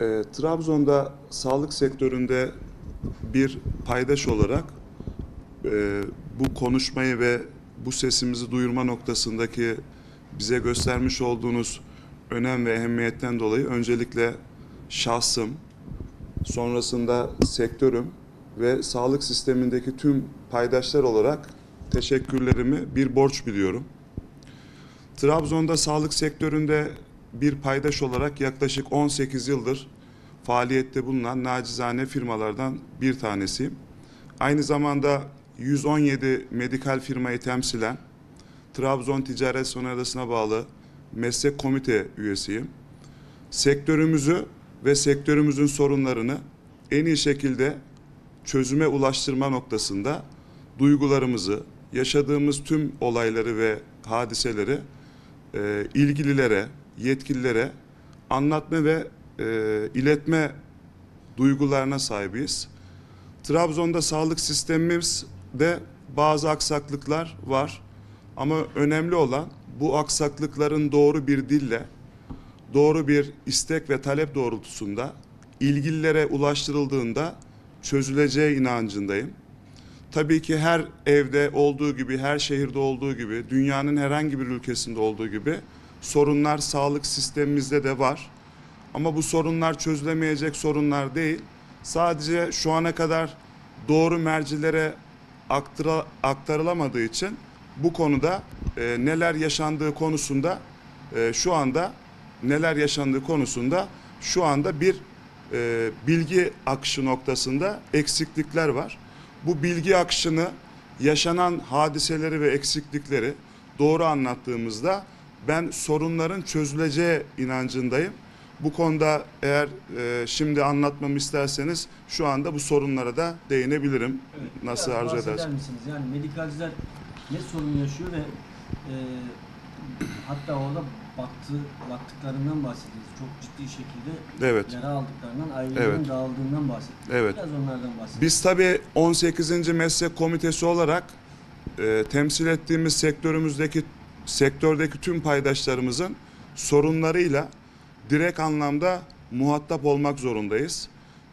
E, Trabzon'da sağlık sektöründe bir paydaş olarak e, bu konuşmayı ve bu sesimizi duyurma noktasındaki bize göstermiş olduğunuz önem ve ehemmiyetten dolayı öncelikle şahsım, sonrasında sektörüm ve sağlık sistemindeki tüm paydaşlar olarak teşekkürlerimi bir borç biliyorum. Trabzon'da sağlık sektöründe bir paydaş olarak yaklaşık 18 yıldır faaliyette bulunan nacizane firmalardan bir tanesiyim. Aynı zamanda 117 medikal firmayı temsilen Trabzon Ticaret Sonerası'na bağlı meslek komite üyesiyim. Sektörümüzü ve sektörümüzün sorunlarını en iyi şekilde çözüme ulaştırma noktasında duygularımızı, yaşadığımız tüm olayları ve hadiseleri e, ilgililere, yetkililere anlatma ve e, iletme duygularına sahibiz. Trabzon'da sağlık sistemimizde bazı aksaklıklar var ama önemli olan bu aksaklıkların doğru bir dille, doğru bir istek ve talep doğrultusunda ilgililere ulaştırıldığında çözüleceği inancındayım. Tabii ki her evde olduğu gibi, her şehirde olduğu gibi, dünyanın herhangi bir ülkesinde olduğu gibi sorunlar sağlık sistemimizde de var. Ama bu sorunlar çözülemeyecek sorunlar değil. Sadece şu ana kadar doğru mercilere aktıra, aktarılamadığı için bu konuda e, neler yaşandığı konusunda e, şu anda neler yaşandığı konusunda şu anda bir e, bilgi akışı noktasında eksiklikler var. Bu bilgi akışını yaşanan hadiseleri ve eksiklikleri doğru anlattığımızda ben sorunların çözüleceği inancındayım. Bu konuda eğer e, şimdi anlatmamı isterseniz şu anda bu sorunlara da değinebilirim. Evet, Nasıl biraz arzu bahseder edersiniz? misiniz? Yani medikalciler ne sorun yaşıyor ve e, hatta orada baktı, baktıklarından bahsediyoruz. Çok ciddi şekilde Evet. yara aldıklarından, ailelerin Evet. dağıldığından bahsediyoruz. Evet. Biraz onlardan bahsedelim. Biz tabii 18. Meslek Komitesi olarak e, temsil ettiğimiz sektörümüzdeki sektördeki tüm paydaşlarımızın sorunlarıyla direkt anlamda muhatap olmak zorundayız.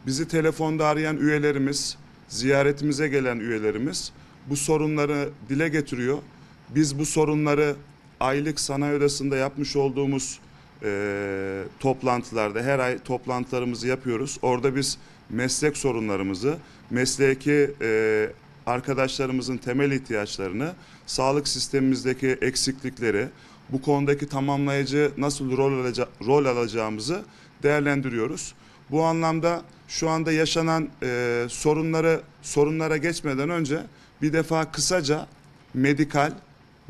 Bizi telefonda arayan üyelerimiz, ziyaretimize gelen üyelerimiz bu sorunları dile getiriyor. Biz bu sorunları aylık sanayi odasında yapmış olduğumuz e, toplantılarda her ay toplantılarımızı yapıyoruz. Orada biz meslek sorunlarımızı, mesleki e, arkadaşlarımızın temel ihtiyaçlarını, sağlık sistemimizdeki eksiklikleri, bu konudaki tamamlayıcı nasıl rol, alaca rol alacağımızı değerlendiriyoruz. Bu anlamda şu anda yaşanan e, sorunları sorunlara geçmeden önce bir defa kısaca medikal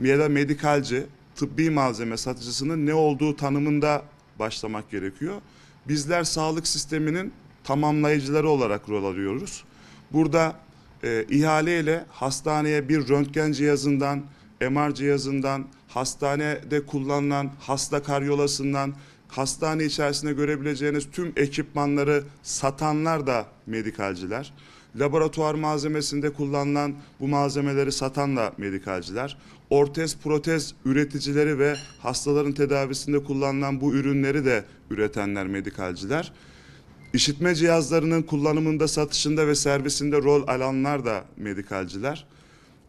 ya da medikalci tıbbi malzeme satıcısının ne olduğu tanımında başlamak gerekiyor. Bizler sağlık sisteminin tamamlayıcıları olarak rol alıyoruz. Burada e, ihaleyle hastaneye bir röntgen cihazından, MR cihazından, hastanede kullanılan hasta karyolasından, hastane içerisinde görebileceğiniz tüm ekipmanları satanlar da medikalciler. Laboratuvar malzemesinde kullanılan bu malzemeleri satan da medikalciler. Ortez protez üreticileri ve hastaların tedavisinde kullanılan bu ürünleri de üretenler medikalciler. İşitme cihazlarının kullanımında, satışında ve servisinde rol alanlar da medikalciler.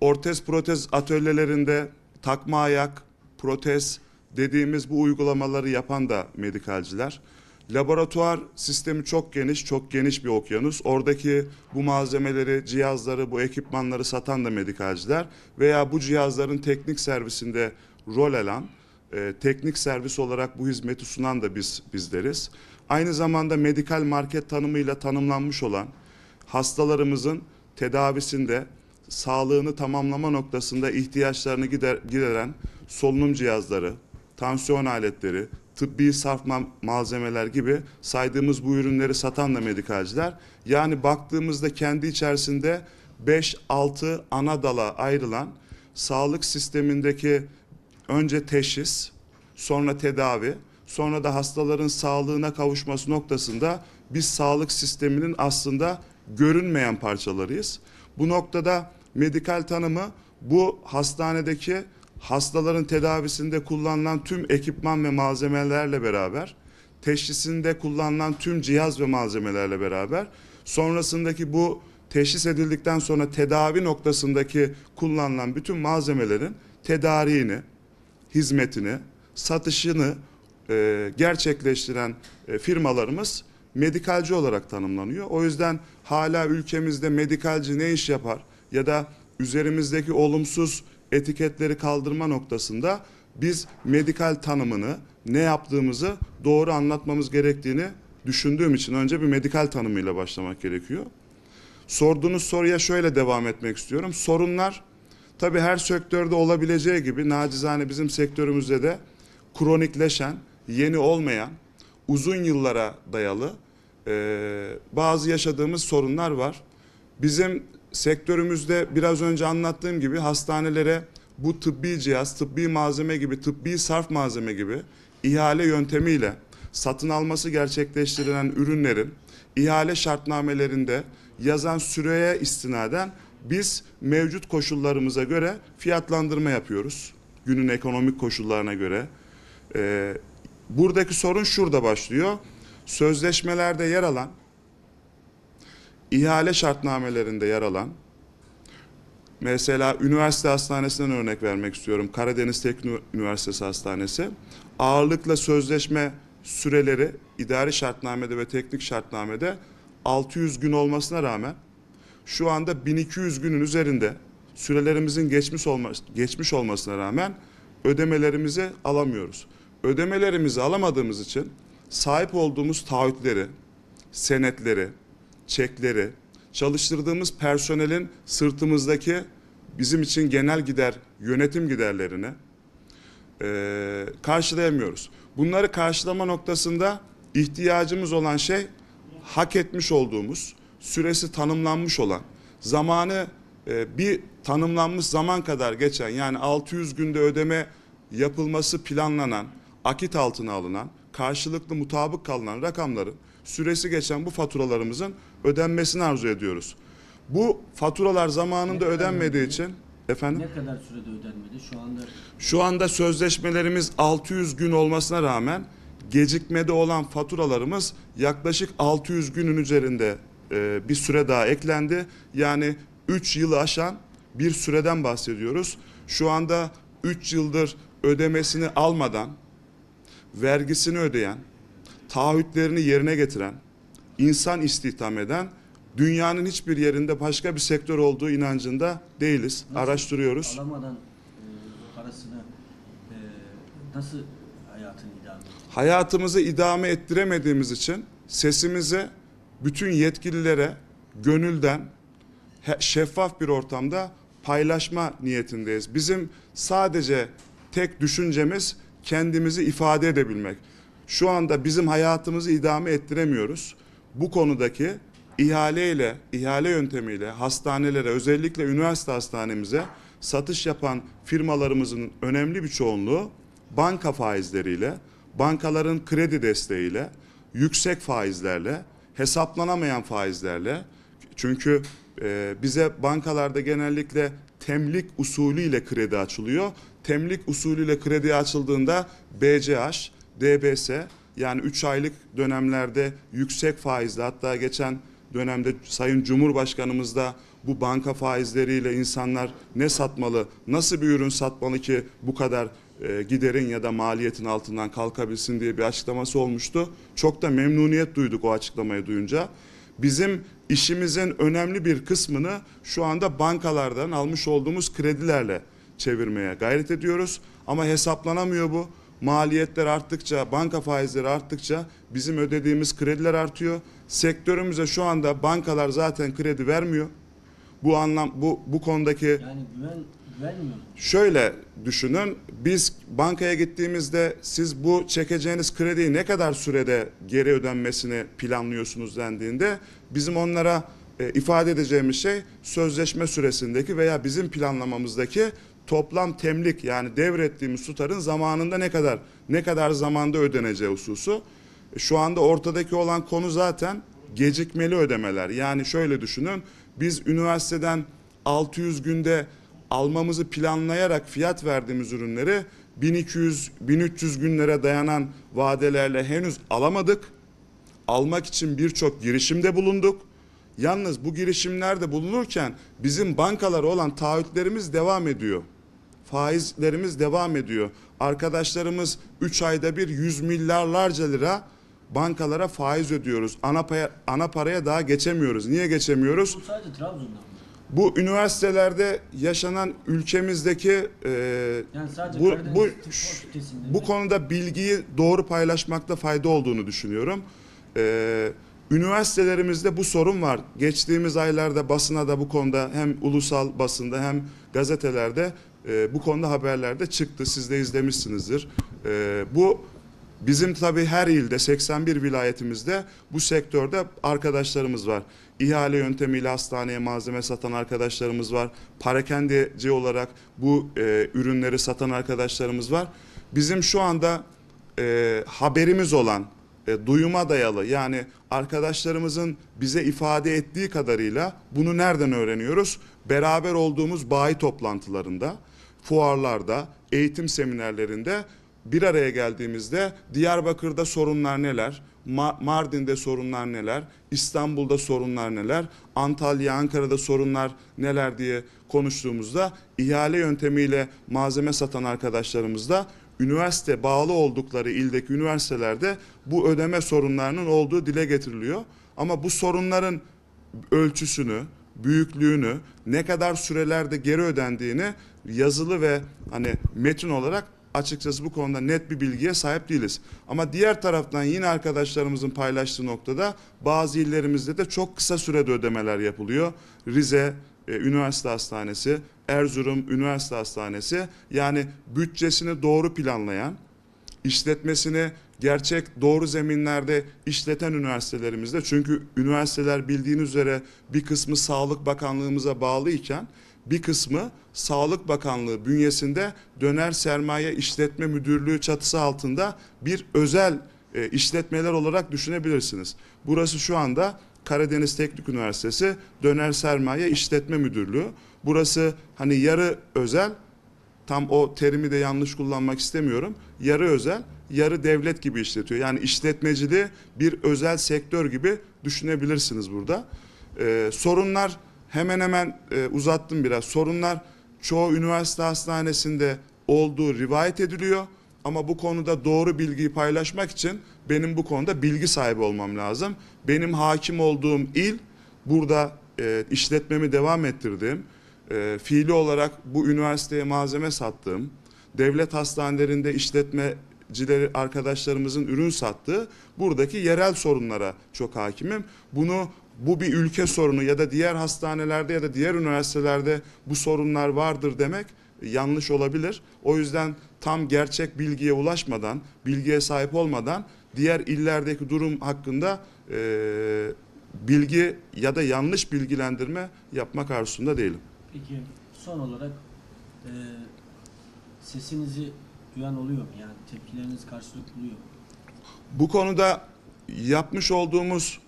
Ortez protez atölyelerinde takma ayak, protez dediğimiz bu uygulamaları yapan da medikalciler. Laboratuvar sistemi çok geniş, çok geniş bir okyanus. Oradaki bu malzemeleri, cihazları, bu ekipmanları satan da medikalciler veya bu cihazların teknik servisinde rol alan, e, teknik servis olarak bu hizmeti sunan da biz bizleriz aynı zamanda medikal market tanımıyla tanımlanmış olan hastalarımızın tedavisinde sağlığını tamamlama noktasında ihtiyaçlarını gider, gideren solunum cihazları, tansiyon aletleri, tıbbi sarf ma malzemeler gibi saydığımız bu ürünleri satan da medikalciler. Yani baktığımızda kendi içerisinde 5-6 ana dala ayrılan sağlık sistemindeki önce teşhis, sonra tedavi, sonra da hastaların sağlığına kavuşması noktasında biz sağlık sisteminin aslında görünmeyen parçalarıyız. Bu noktada medikal tanımı bu hastanedeki hastaların tedavisinde kullanılan tüm ekipman ve malzemelerle beraber, teşhisinde kullanılan tüm cihaz ve malzemelerle beraber, sonrasındaki bu teşhis edildikten sonra tedavi noktasındaki kullanılan bütün malzemelerin tedariğini, hizmetini, satışını e, gerçekleştiren e, firmalarımız medikalci olarak tanımlanıyor. O yüzden hala ülkemizde medikalci ne iş yapar ya da üzerimizdeki olumsuz etiketleri kaldırma noktasında biz medikal tanımını ne yaptığımızı doğru anlatmamız gerektiğini düşündüğüm için önce bir medikal tanımıyla başlamak gerekiyor. Sorduğunuz soruya şöyle devam etmek istiyorum. Sorunlar tabii her sektörde olabileceği gibi nacizane bizim sektörümüzde de kronikleşen yeni olmayan, uzun yıllara dayalı e, bazı yaşadığımız sorunlar var. Bizim sektörümüzde biraz önce anlattığım gibi hastanelere bu tıbbi cihaz, tıbbi malzeme gibi, tıbbi sarf malzeme gibi ihale yöntemiyle satın alması gerçekleştirilen ürünlerin ihale şartnamelerinde yazan süreye istinaden biz mevcut koşullarımıza göre fiyatlandırma yapıyoruz. Günün ekonomik koşullarına göre. Ee, Buradaki sorun şurada başlıyor. Sözleşmelerde yer alan, ihale şartnamelerinde yer alan, mesela üniversite hastanesinden örnek vermek istiyorum. Karadeniz Teknik Üniversitesi Hastanesi. Ağırlıkla sözleşme süreleri idari şartnamede ve teknik şartnamede 600 gün olmasına rağmen şu anda 1200 günün üzerinde sürelerimizin geçmiş, olma, geçmiş olmasına rağmen ödemelerimizi alamıyoruz ödemelerimizi alamadığımız için sahip olduğumuz taahhütleri, senetleri, çekleri, çalıştırdığımız personelin sırtımızdaki bizim için genel gider, yönetim giderlerini e, karşılayamıyoruz. Bunları karşılama noktasında ihtiyacımız olan şey hak etmiş olduğumuz, süresi tanımlanmış olan, zamanı e, bir tanımlanmış zaman kadar geçen yani 600 günde ödeme yapılması planlanan, akit altına alınan, karşılıklı mutabık kalınan rakamların süresi geçen bu faturalarımızın ödenmesini arzu ediyoruz. Bu faturalar zamanında ne ödenmediği için efendim ne kadar sürede ödenmedi şu anda? Şu anda sözleşmelerimiz 600 gün olmasına rağmen gecikmede olan faturalarımız yaklaşık 600 günün üzerinde e, bir süre daha eklendi. Yani 3 yılı aşan bir süreden bahsediyoruz. Şu anda 3 yıldır ödemesini almadan vergisini ödeyen, taahhütlerini yerine getiren, insan istihdam eden dünyanın hiçbir yerinde başka bir sektör olduğu inancında değiliz. Nasıl araştırıyoruz. Alamadan e, parasını e, nasıl hayatını idame Hayatımızı idame ettiremediğimiz için sesimizi bütün yetkililere gönülden şeffaf bir ortamda paylaşma niyetindeyiz. Bizim sadece tek düşüncemiz kendimizi ifade edebilmek. Şu anda bizim hayatımızı idame ettiremiyoruz. Bu konudaki ihaleyle, ihale yöntemiyle hastanelere, özellikle üniversite hastanemize satış yapan firmalarımızın önemli bir çoğunluğu banka faizleriyle, bankaların kredi desteğiyle, yüksek faizlerle, hesaplanamayan faizlerle çünkü e, bize bankalarda genellikle temlik usulü ile kredi açılıyor temlik usulüyle krediye açıldığında BCH, DBS yani 3 aylık dönemlerde yüksek faizle hatta geçen dönemde Sayın Cumhurbaşkanımız da bu banka faizleriyle insanlar ne satmalı, nasıl bir ürün satmalı ki bu kadar e, giderin ya da maliyetin altından kalkabilsin diye bir açıklaması olmuştu. Çok da memnuniyet duyduk o açıklamayı duyunca. Bizim işimizin önemli bir kısmını şu anda bankalardan almış olduğumuz kredilerle çevirmeye gayret ediyoruz. Ama hesaplanamıyor bu. Maliyetler arttıkça, banka faizleri arttıkça bizim ödediğimiz krediler artıyor. Sektörümüze şu anda bankalar zaten kredi vermiyor. Bu anlam bu bu konudaki yani güven Şöyle düşünün. Biz bankaya gittiğimizde siz bu çekeceğiniz krediyi ne kadar sürede geri ödenmesini planlıyorsunuz dendiğinde bizim onlara e, ifade edeceğimiz şey sözleşme süresindeki veya bizim planlamamızdaki toplam temlik yani devrettiğimiz tutarın zamanında ne kadar ne kadar zamanda ödeneceği hususu. E, şu anda ortadaki olan konu zaten gecikmeli ödemeler. Yani şöyle düşünün biz üniversiteden 600 günde almamızı planlayarak fiyat verdiğimiz ürünleri 1200-1300 günlere dayanan vadelerle henüz alamadık. Almak için birçok girişimde bulunduk. Yalnız bu girişimlerde bulunurken bizim bankalara olan taahhütlerimiz devam ediyor faizlerimiz devam ediyor. Arkadaşlarımız 3 ayda bir yüz milyarlarca lira bankalara faiz ödüyoruz. Ana, paya, ana paraya daha geçemiyoruz. Niye geçemiyoruz? Bu sadece Trabzon'dan mı? Bu üniversitelerde yaşanan ülkemizdeki e, yani bu Karadeniz, bu bu konuda bilgiyi doğru paylaşmakta fayda olduğunu düşünüyorum. E, üniversitelerimizde bu sorun var. Geçtiğimiz aylarda basına da bu konuda hem ulusal basında hem gazetelerde e, bu konuda haberlerde çıktı. Siz de izlemişsinizdir. E, bu bizim tabii her ilde 81 vilayetimizde bu sektörde arkadaşlarımız var. İhale yöntemiyle hastaneye malzeme satan arkadaşlarımız var. Parakendici olarak bu e, ürünleri satan arkadaşlarımız var. Bizim şu anda e, haberimiz olan e, duyuma dayalı yani arkadaşlarımızın bize ifade ettiği kadarıyla bunu nereden öğreniyoruz? Beraber olduğumuz bayi toplantılarında fuarlarda, eğitim seminerlerinde bir araya geldiğimizde Diyarbakır'da sorunlar neler, Mardin'de sorunlar neler, İstanbul'da sorunlar neler, Antalya, Ankara'da sorunlar neler diye konuştuğumuzda ihale yöntemiyle malzeme satan arkadaşlarımız da üniversite bağlı oldukları ildeki üniversitelerde bu ödeme sorunlarının olduğu dile getiriliyor. Ama bu sorunların ölçüsünü, büyüklüğünü, ne kadar sürelerde geri ödendiğini yazılı ve hani metin olarak açıkçası bu konuda net bir bilgiye sahip değiliz. Ama diğer taraftan yine arkadaşlarımızın paylaştığı noktada bazı illerimizde de çok kısa sürede ödemeler yapılıyor. Rize e, Üniversite Hastanesi, Erzurum Üniversite Hastanesi yani bütçesini doğru planlayan, işletmesini gerçek doğru zeminlerde işleten üniversitelerimizde çünkü üniversiteler bildiğiniz üzere bir kısmı Sağlık Bakanlığımıza bağlı iken bir kısmı Sağlık Bakanlığı bünyesinde döner sermaye işletme müdürlüğü çatısı altında bir özel e, işletmeler olarak düşünebilirsiniz. Burası şu anda Karadeniz Teknik Üniversitesi Döner Sermaye İşletme Müdürlüğü. Burası hani yarı özel, tam o terimi de yanlış kullanmak istemiyorum. Yarı özel, yarı devlet gibi işletiyor. Yani işletmeciliği bir özel sektör gibi düşünebilirsiniz burada. Ee, sorunlar hemen hemen e, uzattım biraz. Sorunlar çoğu üniversite hastanesinde olduğu rivayet ediliyor. Ama bu konuda doğru bilgiyi paylaşmak için benim bu konuda bilgi sahibi olmam lazım. Benim hakim olduğum il burada e, işletmemi devam ettirdiğim, e, fiili olarak bu üniversiteye malzeme sattığım, devlet hastanelerinde işletmecileri arkadaşlarımızın ürün sattığı buradaki yerel sorunlara çok hakimim. Bunu bu bir ülke sorunu ya da diğer hastanelerde ya da diğer üniversitelerde bu sorunlar vardır demek yanlış olabilir. O yüzden tam gerçek bilgiye ulaşmadan, bilgiye sahip olmadan diğer illerdeki durum hakkında e, bilgi ya da yanlış bilgilendirme yapmak arzusunda değilim. Peki son olarak e, sesinizi duyan oluyor mu? Yani tepkileriniz karşılık buluyor mu? Bu konuda yapmış olduğumuz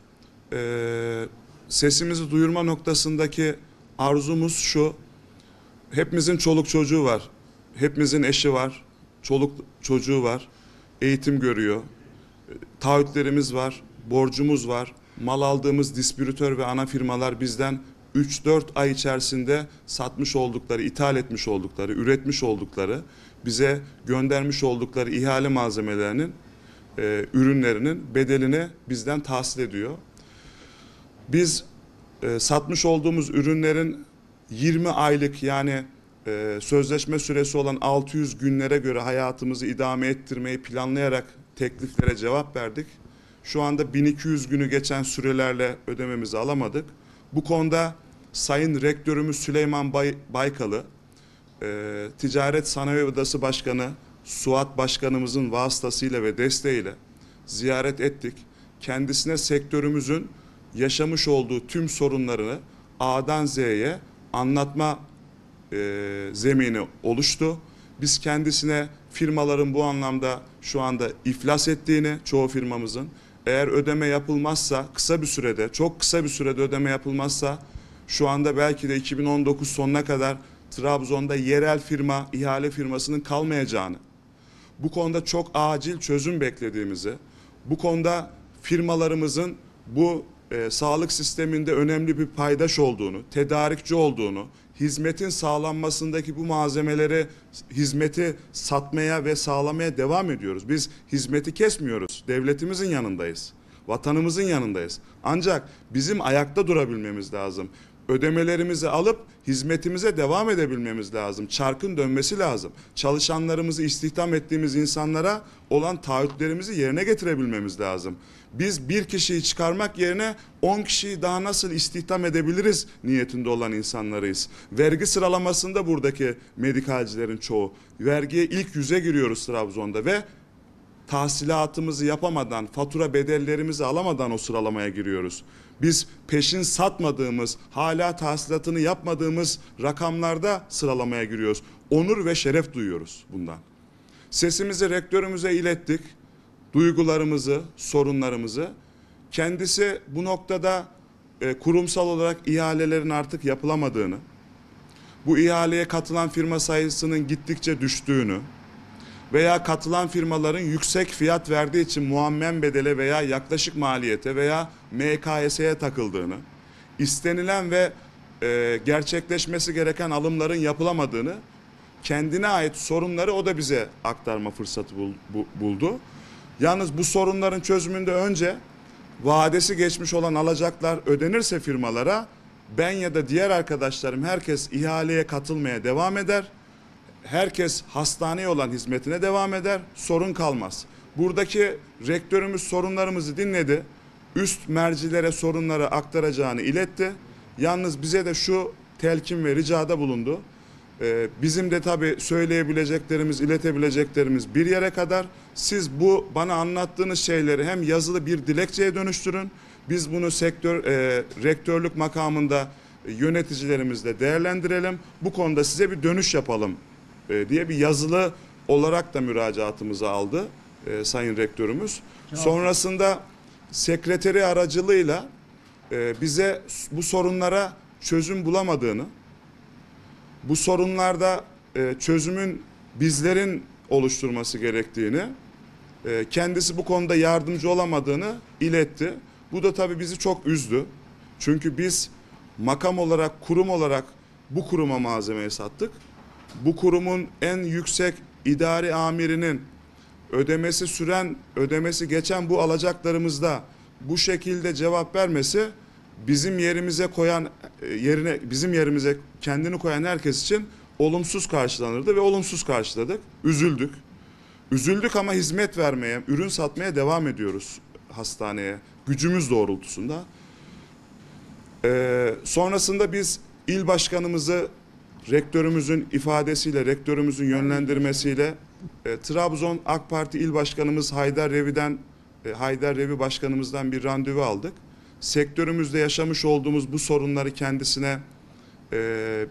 e, sesimizi duyurma noktasındaki arzumuz şu. Hepimizin çoluk çocuğu var. Hepimizin eşi var. Çoluk çocuğu var. Eğitim görüyor. Taahhütlerimiz var. Borcumuz var. Mal aldığımız distribütör ve ana firmalar bizden 3-4 ay içerisinde satmış oldukları, ithal etmiş oldukları, üretmiş oldukları, bize göndermiş oldukları ihale malzemelerinin, e, ürünlerinin bedelini bizden tahsil ediyor. Biz e, satmış olduğumuz ürünlerin 20 aylık yani e, sözleşme süresi olan 600 günlere göre hayatımızı idame ettirmeyi planlayarak tekliflere cevap verdik. Şu anda 1200 günü geçen sürelerle ödememizi alamadık. Bu konuda Sayın Rektörümüz Süleyman Bay, Baykalı, e, Ticaret Sanayi Odası Başkanı Suat Başkanımızın vasıtasıyla ve desteğiyle ziyaret ettik. Kendisine sektörümüzün yaşamış olduğu tüm sorunlarını A'dan Z'ye anlatma e, zemini oluştu. Biz kendisine firmaların bu anlamda şu anda iflas ettiğini çoğu firmamızın eğer ödeme yapılmazsa kısa bir sürede çok kısa bir sürede ödeme yapılmazsa şu anda belki de 2019 sonuna kadar Trabzon'da yerel firma ihale firmasının kalmayacağını bu konuda çok acil çözüm beklediğimizi bu konuda firmalarımızın bu e, sağlık sisteminde önemli bir paydaş olduğunu, tedarikçi olduğunu, hizmetin sağlanmasındaki bu malzemeleri hizmeti satmaya ve sağlamaya devam ediyoruz. Biz hizmeti kesmiyoruz. Devletimizin yanındayız. Vatanımızın yanındayız. Ancak bizim ayakta durabilmemiz lazım. Ödemelerimizi alıp hizmetimize devam edebilmemiz lazım. Çarkın dönmesi lazım. Çalışanlarımızı istihdam ettiğimiz insanlara olan taahhütlerimizi yerine getirebilmemiz lazım biz bir kişiyi çıkarmak yerine 10 kişiyi daha nasıl istihdam edebiliriz niyetinde olan insanlarıyız. Vergi sıralamasında buradaki medikalcilerin çoğu. Vergiye ilk yüze giriyoruz Trabzon'da ve tahsilatımızı yapamadan, fatura bedellerimizi alamadan o sıralamaya giriyoruz. Biz peşin satmadığımız, hala tahsilatını yapmadığımız rakamlarda sıralamaya giriyoruz. Onur ve şeref duyuyoruz bundan. Sesimizi rektörümüze ilettik duygularımızı, sorunlarımızı. Kendisi bu noktada e, kurumsal olarak ihalelerin artık yapılamadığını, bu ihaleye katılan firma sayısının gittikçe düştüğünü veya katılan firmaların yüksek fiyat verdiği için muammen bedele veya yaklaşık maliyete veya MKS'ye takıldığını, istenilen ve e, gerçekleşmesi gereken alımların yapılamadığını, kendine ait sorunları o da bize aktarma fırsatı bul, buldu. Yalnız bu sorunların çözümünde önce vadesi geçmiş olan alacaklar ödenirse firmalara ben ya da diğer arkadaşlarım herkes ihaleye katılmaya devam eder. Herkes hastaneye olan hizmetine devam eder. Sorun kalmaz. Buradaki rektörümüz sorunlarımızı dinledi. Üst mercilere sorunları aktaracağını iletti. Yalnız bize de şu telkin ve ricada bulundu. Ee, bizim de tabii söyleyebileceklerimiz, iletebileceklerimiz bir yere kadar. Siz bu bana anlattığınız şeyleri hem yazılı bir dilekçeye dönüştürün. Biz bunu sektör e, rektörlük makamında yöneticilerimizle değerlendirelim. Bu konuda size bir dönüş yapalım e, diye bir yazılı olarak da müracaatımızı aldı e, Sayın Rektörümüz. Sonrasında sekreteri aracılığıyla e, bize bu sorunlara çözüm bulamadığını, bu sorunlarda e, çözümün bizlerin oluşturması gerektiğini ee, kendisi bu konuda yardımcı olamadığını iletti. Bu da tabii bizi çok üzdü. Çünkü biz makam olarak, kurum olarak bu kuruma malzemeyi sattık. Bu kurumun en yüksek idari amirinin ödemesi süren, ödemesi geçen bu alacaklarımızda bu şekilde cevap vermesi bizim yerimize koyan e, yerine bizim yerimize kendini koyan herkes için olumsuz karşılanırdı ve olumsuz karşıladık. Üzüldük. Üzüldük ama hizmet vermeye, ürün satmaya devam ediyoruz hastaneye. Gücümüz doğrultusunda. Ee, sonrasında biz il başkanımızı rektörümüzün ifadesiyle, rektörümüzün yönlendirmesiyle e, Trabzon AK Parti il başkanımız Haydar Revi'den e, Haydar Revi başkanımızdan bir randevu aldık. Sektörümüzde yaşamış olduğumuz bu sorunları kendisine e,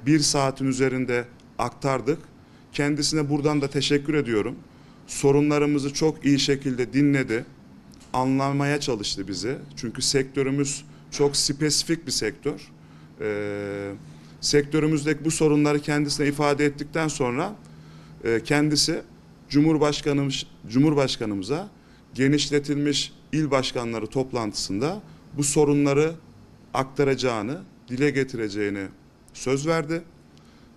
bir saatin üzerinde aktardık. Kendisine buradan da teşekkür ediyorum sorunlarımızı çok iyi şekilde dinledi, anlamaya çalıştı bizi. Çünkü sektörümüz çok spesifik bir sektör. Ee, sektörümüzdeki bu sorunları kendisine ifade ettikten sonra e, kendisi Cumhurbaşkanımız, Cumhurbaşkanımıza genişletilmiş il başkanları toplantısında bu sorunları aktaracağını, dile getireceğini söz verdi.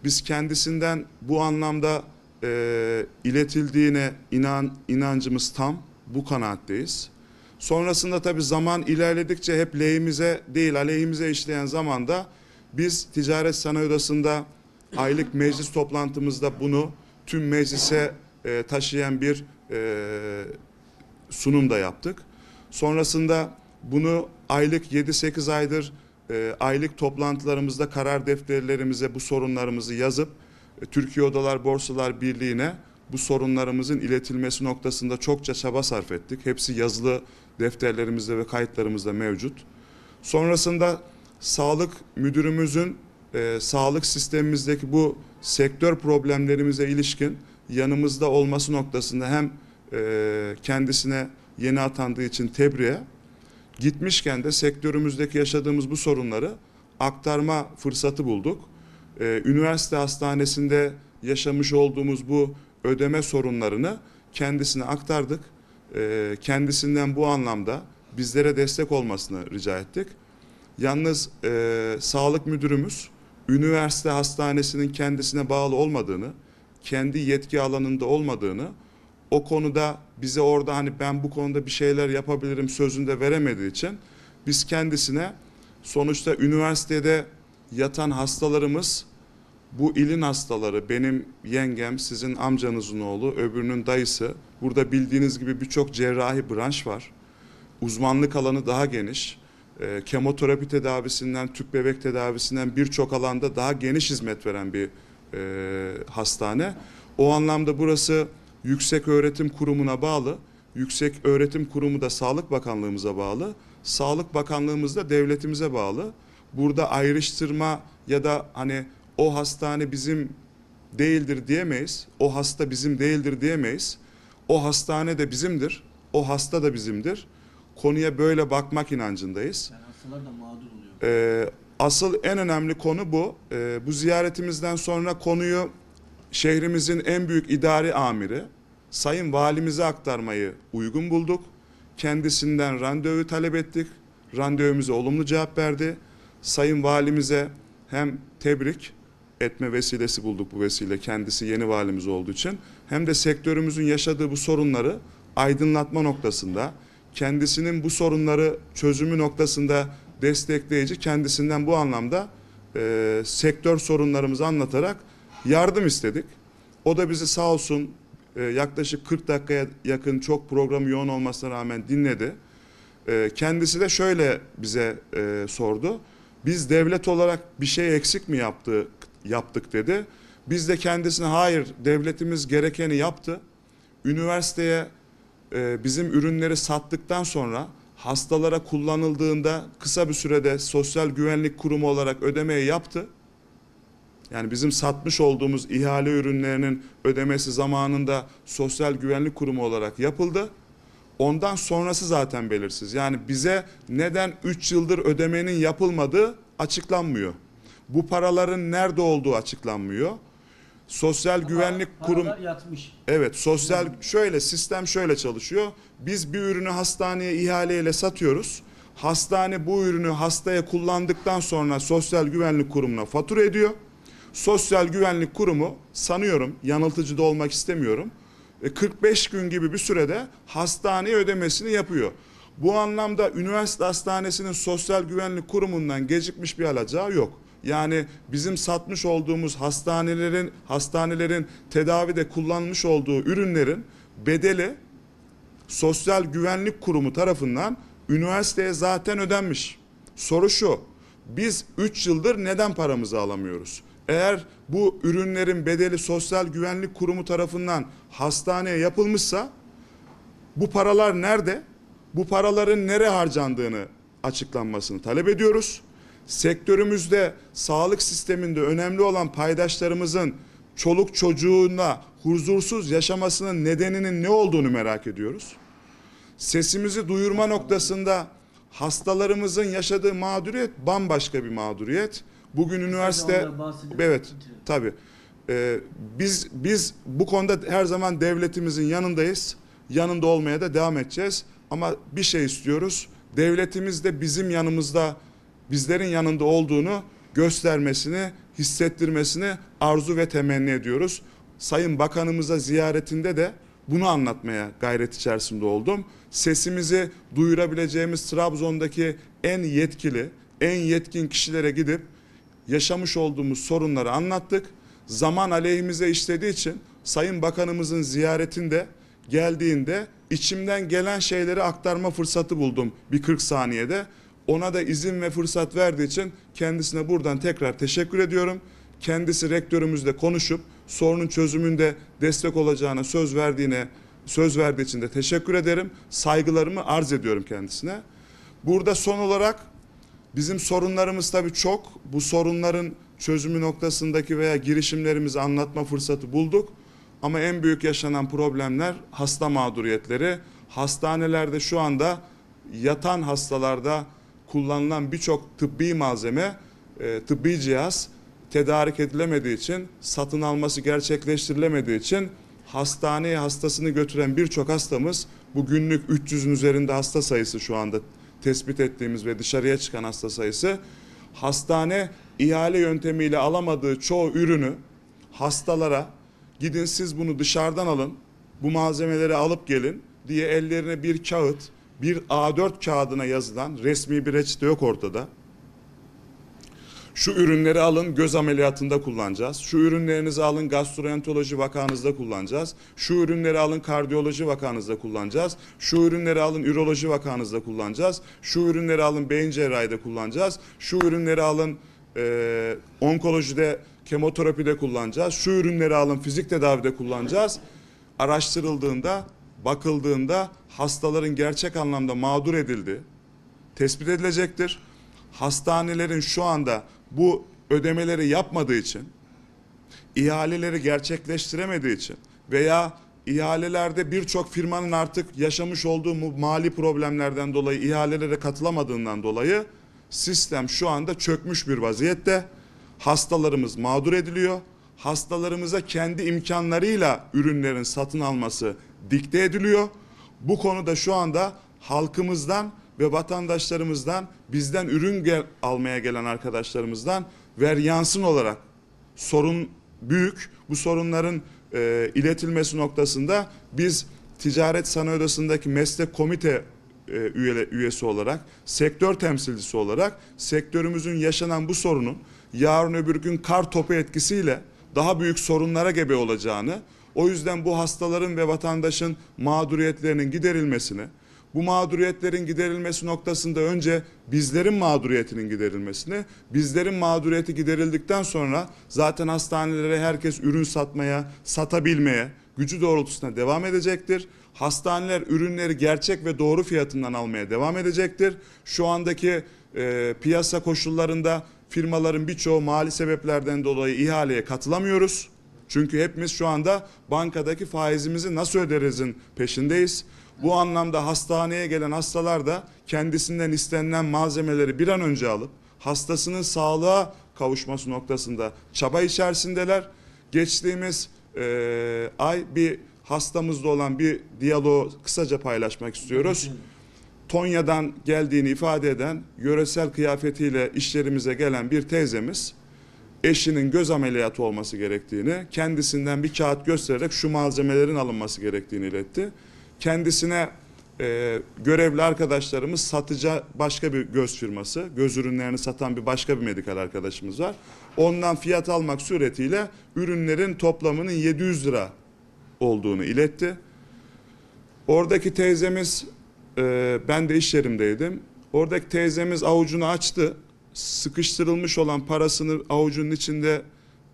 Biz kendisinden bu anlamda e, iletildiğine inan, inancımız tam. Bu kanaatteyiz. Sonrasında tabi zaman ilerledikçe hep lehimize değil aleyhimize işleyen zamanda biz ticaret sanayi odasında aylık meclis toplantımızda bunu tüm meclise e, taşıyan bir e, sunum da yaptık. Sonrasında bunu aylık 7-8 aydır e, aylık toplantılarımızda karar defterlerimize bu sorunlarımızı yazıp e, Türkiye Odalar Borsalar Birliği'ne bu sorunlarımızın iletilmesi noktasında çokça çaba sarf ettik. Hepsi yazılı defterlerimizde ve kayıtlarımızda mevcut. Sonrasında sağlık müdürümüzün e, sağlık sistemimizdeki bu sektör problemlerimize ilişkin yanımızda olması noktasında hem e, kendisine yeni atandığı için tebriğe gitmişken de sektörümüzdeki yaşadığımız bu sorunları aktarma fırsatı bulduk e, üniversite hastanesinde yaşamış olduğumuz bu ödeme sorunlarını kendisine aktardık. E, kendisinden bu anlamda bizlere destek olmasını rica ettik. Yalnız e, sağlık müdürümüz üniversite hastanesinin kendisine bağlı olmadığını, kendi yetki alanında olmadığını, o konuda bize orada hani ben bu konuda bir şeyler yapabilirim sözünde veremediği için biz kendisine sonuçta üniversitede yatan hastalarımız bu ilin hastaları benim yengem sizin amcanızın oğlu öbürünün dayısı burada bildiğiniz gibi birçok cerrahi branş var uzmanlık alanı daha geniş e, kemoterapi tedavisinden tüp bebek tedavisinden birçok alanda daha geniş hizmet veren bir e, hastane o anlamda burası yüksek öğretim kurumuna bağlı yüksek öğretim kurumu da Sağlık Bakanlığımıza bağlı Sağlık Bakanlığımız da devletimize bağlı burada ayrıştırma ya da hani o hastane bizim değildir diyemeyiz. O hasta bizim değildir diyemeyiz. O hastane de bizimdir. O hasta da bizimdir. Konuya böyle bakmak inancındayız. Yani da mağdur oluyor. Ee, asıl en önemli konu bu. Ee, bu ziyaretimizden sonra konuyu şehrimizin en büyük idari amiri Sayın Valimize aktarmayı uygun bulduk. Kendisinden randevu talep ettik. Randevumuza olumlu cevap verdi. Sayın Valimize hem tebrik etme vesilesi bulduk bu vesile kendisi yeni valimiz olduğu için hem de sektörümüzün yaşadığı bu sorunları aydınlatma noktasında kendisinin bu sorunları çözümü noktasında destekleyici kendisinden bu anlamda e, sektör sorunlarımızı anlatarak yardım istedik. O da bizi sağ olsun e, yaklaşık 40 dakikaya yakın çok programı yoğun olmasına rağmen dinledi. E, kendisi de şöyle bize e, sordu. Biz devlet olarak bir şey eksik mi yaptı, yaptık dedi. Biz de kendisine hayır devletimiz gerekeni yaptı. Üniversiteye e, bizim ürünleri sattıktan sonra hastalara kullanıldığında kısa bir sürede sosyal güvenlik kurumu olarak ödemeyi yaptı. Yani bizim satmış olduğumuz ihale ürünlerinin ödemesi zamanında sosyal güvenlik kurumu olarak yapıldı. Ondan sonrası zaten belirsiz. Yani bize neden 3 yıldır ödemenin yapılmadığı açıklanmıyor. Bu paraların nerede olduğu açıklanmıyor. Sosyal Ama güvenlik kurum yatmış. Evet, sosyal şöyle sistem şöyle çalışıyor. Biz bir ürünü hastaneye ihaleyle satıyoruz. Hastane bu ürünü hastaya kullandıktan sonra sosyal güvenlik kurumuna fatura ediyor. Sosyal güvenlik kurumu sanıyorum yanıltıcı da olmak istemiyorum 45 e, gün gibi bir sürede hastaneye ödemesini yapıyor. Bu anlamda üniversite hastanesinin sosyal güvenlik kurumundan gecikmiş bir alacağı yok. Yani bizim satmış olduğumuz hastanelerin hastanelerin tedavide kullanmış olduğu ürünlerin bedeli Sosyal Güvenlik Kurumu tarafından üniversiteye zaten ödenmiş. Soru şu. Biz 3 yıldır neden paramızı alamıyoruz? Eğer bu ürünlerin bedeli Sosyal Güvenlik Kurumu tarafından hastaneye yapılmışsa bu paralar nerede? Bu paraların nereye harcandığını açıklanmasını talep ediyoruz. Sektörümüzde sağlık sisteminde önemli olan paydaşlarımızın çoluk çocuğuna huzursuz yaşamasının nedeninin ne olduğunu merak ediyoruz. Sesimizi duyurma noktasında hastalarımızın yaşadığı mağduriyet bambaşka bir mağduriyet. Bugün üniversite evet tabi e, ee, biz biz bu konuda her zaman devletimizin yanındayız. Yanında olmaya da devam edeceğiz. Ama bir şey istiyoruz. Devletimiz de bizim yanımızda, bizlerin yanında olduğunu göstermesini, hissettirmesini arzu ve temenni ediyoruz. Sayın Bakanımıza ziyaretinde de bunu anlatmaya gayret içerisinde oldum. Sesimizi duyurabileceğimiz Trabzon'daki en yetkili, en yetkin kişilere gidip yaşamış olduğumuz sorunları anlattık. Zaman aleyhimize işlediği için Sayın Bakanımızın ziyaretinde geldiğinde içimden gelen şeyleri aktarma fırsatı buldum bir 40 saniyede. Ona da izin ve fırsat verdiği için kendisine buradan tekrar teşekkür ediyorum. Kendisi rektörümüzle konuşup sorunun çözümünde destek olacağına söz verdiğine söz verdiği için de teşekkür ederim. Saygılarımı arz ediyorum kendisine. Burada son olarak Bizim sorunlarımız tabii çok. Bu sorunların çözümü noktasındaki veya girişimlerimizi anlatma fırsatı bulduk. Ama en büyük yaşanan problemler hasta mağduriyetleri. Hastanelerde şu anda yatan hastalarda kullanılan birçok tıbbi malzeme, e, tıbbi cihaz tedarik edilemediği için, satın alması gerçekleştirilemediği için hastaneye hastasını götüren birçok hastamız bu günlük 300'ün üzerinde hasta sayısı şu anda tespit ettiğimiz ve dışarıya çıkan hasta sayısı hastane ihale yöntemiyle alamadığı çoğu ürünü hastalara gidin siz bunu dışarıdan alın bu malzemeleri alıp gelin diye ellerine bir kağıt bir A4 kağıdına yazılan resmi bir reçete yok ortada. Şu ürünleri alın göz ameliyatında kullanacağız. Şu ürünlerinizi alın gastroenteroloji vakanızda kullanacağız. Şu ürünleri alın kardiyoloji vakanızda kullanacağız. Şu ürünleri alın üroloji vakanızda kullanacağız. Şu ürünleri alın beyin cerrahide kullanacağız. Şu ürünleri alın e, onkolojide, kemoterapide kullanacağız. Şu ürünleri alın fizik tedavide kullanacağız. Araştırıldığında, bakıldığında hastaların gerçek anlamda mağdur edildi. tespit edilecektir. Hastanelerin şu anda bu ödemeleri yapmadığı için, ihaleleri gerçekleştiremediği için veya ihalelerde birçok firmanın artık yaşamış olduğu mali problemlerden dolayı ihalelere katılamadığından dolayı sistem şu anda çökmüş bir vaziyette. Hastalarımız mağdur ediliyor. Hastalarımıza kendi imkanlarıyla ürünlerin satın alması dikte ediliyor. Bu konuda şu anda halkımızdan ve vatandaşlarımızdan bizden ürün gel, almaya gelen arkadaşlarımızdan ver yansın olarak sorun büyük. Bu sorunların e, iletilmesi noktasında biz ticaret sanayi odasındaki meslek komite e, üye, üyesi olarak, sektör temsilcisi olarak sektörümüzün yaşanan bu sorunun yarın öbür gün kar topu etkisiyle daha büyük sorunlara gebe olacağını, o yüzden bu hastaların ve vatandaşın mağduriyetlerinin giderilmesini, bu mağduriyetlerin giderilmesi noktasında önce bizlerin mağduriyetinin giderilmesini, bizlerin mağduriyeti giderildikten sonra zaten hastanelere herkes ürün satmaya, satabilmeye, gücü doğrultusunda devam edecektir. Hastaneler ürünleri gerçek ve doğru fiyatından almaya devam edecektir. Şu andaki e, piyasa koşullarında firmaların birçoğu mali sebeplerden dolayı ihaleye katılamıyoruz. Çünkü hepimiz şu anda bankadaki faizimizi nasıl öderizin peşindeyiz. Bu anlamda hastaneye gelen hastalar da kendisinden istenilen malzemeleri bir an önce alıp hastasının sağlığa kavuşması noktasında çaba içerisindeler. Geçtiğimiz e, ay bir hastamızda olan bir diyaloğu kısaca paylaşmak istiyoruz. Tonya'dan geldiğini ifade eden yöresel kıyafetiyle işlerimize gelen bir teyzemiz eşinin göz ameliyatı olması gerektiğini, kendisinden bir kağıt göstererek şu malzemelerin alınması gerektiğini iletti. Kendisine e, görevli arkadaşlarımız satıcı başka bir göz firması, göz ürünlerini satan bir başka bir medikal arkadaşımız var. Ondan fiyat almak suretiyle ürünlerin toplamının 700 lira olduğunu iletti. Oradaki teyzemiz, e, ben de iş yerimdeydim. Oradaki teyzemiz avucunu açtı. Sıkıştırılmış olan parasını avucunun içinde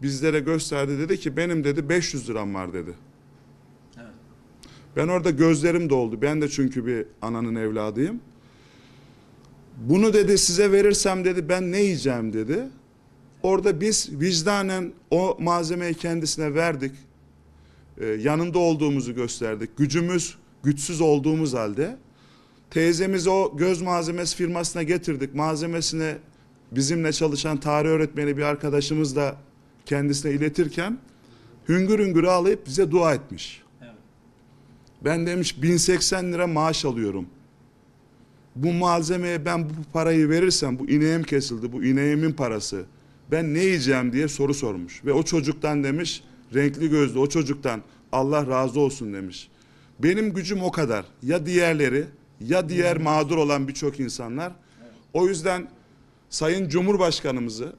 bizlere gösterdi. Dedi ki benim dedi 500 liram var dedi. Ben orada gözlerim doldu. Ben de çünkü bir ananın evladıyım. Bunu dedi size verirsem dedi ben ne yiyeceğim dedi. Orada biz vicdanen o malzemeyi kendisine verdik. Ee, yanında olduğumuzu gösterdik. Gücümüz güçsüz olduğumuz halde teyzemiz o göz malzemesi firmasına getirdik. Malzemesini bizimle çalışan tarih öğretmeni bir arkadaşımız da kendisine iletirken hüngür hüngür ağlayıp bize dua etmiş. Ben demiş 1080 lira maaş alıyorum. Bu malzemeye ben bu parayı verirsem bu ineğim kesildi bu ineğimin parası. Ben ne yiyeceğim diye soru sormuş. Ve o çocuktan demiş renkli gözlü o çocuktan Allah razı olsun demiş. Benim gücüm o kadar. Ya diğerleri ya diğer mağdur olan birçok insanlar. O yüzden Sayın Cumhurbaşkanımızı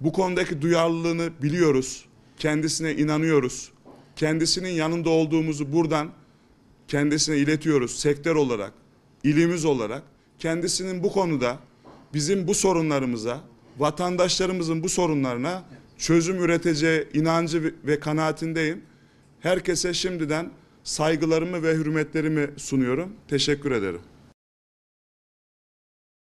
bu konudaki duyarlılığını biliyoruz. Kendisine inanıyoruz. Kendisinin yanında olduğumuzu buradan kendisine iletiyoruz sektör olarak, ilimiz olarak. Kendisinin bu konuda bizim bu sorunlarımıza, vatandaşlarımızın bu sorunlarına çözüm üreteceği inancı ve kanaatindeyim. Herkese şimdiden saygılarımı ve hürmetlerimi sunuyorum. Teşekkür ederim.